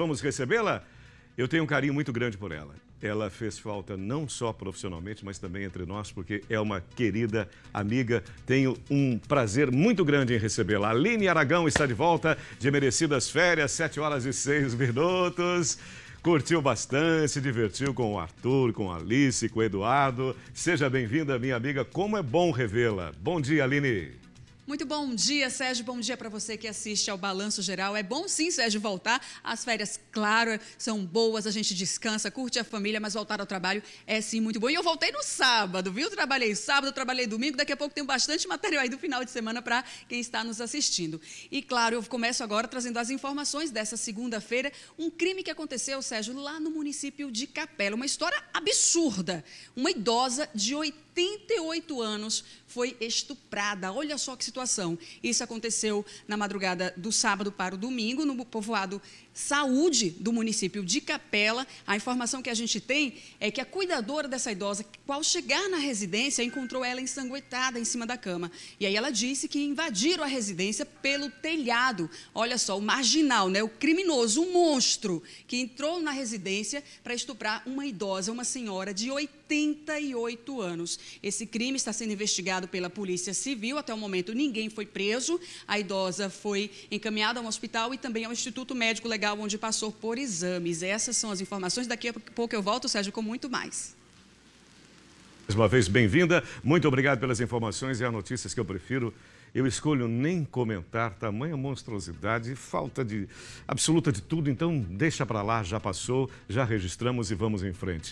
Vamos recebê-la? Eu tenho um carinho muito grande por ela. Ela fez falta não só profissionalmente, mas também entre nós, porque é uma querida amiga. Tenho um prazer muito grande em recebê-la. Aline Aragão está de volta de merecidas férias, 7 horas e 6 minutos. Curtiu bastante, se divertiu com o Arthur, com a Alice, com o Eduardo. Seja bem-vinda, minha amiga. Como é bom revê-la. Bom dia, Aline. Muito bom dia, Sérgio. Bom dia para você que assiste ao Balanço Geral. É bom sim, Sérgio, voltar. As férias, claro, são boas, a gente descansa, curte a família, mas voltar ao trabalho é sim muito bom. E eu voltei no sábado, viu? Trabalhei sábado, trabalhei domingo. Daqui a pouco tem bastante material aí do final de semana para quem está nos assistindo. E claro, eu começo agora trazendo as informações dessa segunda-feira. Um crime que aconteceu, Sérgio, lá no município de Capela. Uma história absurda. Uma idosa de 80 78 anos, foi estuprada. Olha só que situação. Isso aconteceu na madrugada do sábado para o domingo, no povoado Saúde do município de Capela. A informação que a gente tem é que a cuidadora dessa idosa, ao chegar na residência, encontrou ela ensanguentada em cima da cama. E aí ela disse que invadiram a residência pelo telhado. Olha só, o marginal, né? O criminoso, o monstro que entrou na residência para estuprar uma idosa, uma senhora de 88 anos. Esse crime está sendo investigado pela Polícia Civil. Até o momento, ninguém foi preso. A idosa foi encaminhada a um hospital e também ao Instituto Médico Legal, onde passou por exames. Essas são as informações. Daqui a pouco eu volto, Sérgio, com muito mais. Mais uma vez, bem-vinda. Muito obrigado pelas informações e as notícias que eu prefiro. Eu escolho nem comentar tamanha monstruosidade, falta de absoluta de tudo, então deixa para lá, já passou, já registramos e vamos em frente.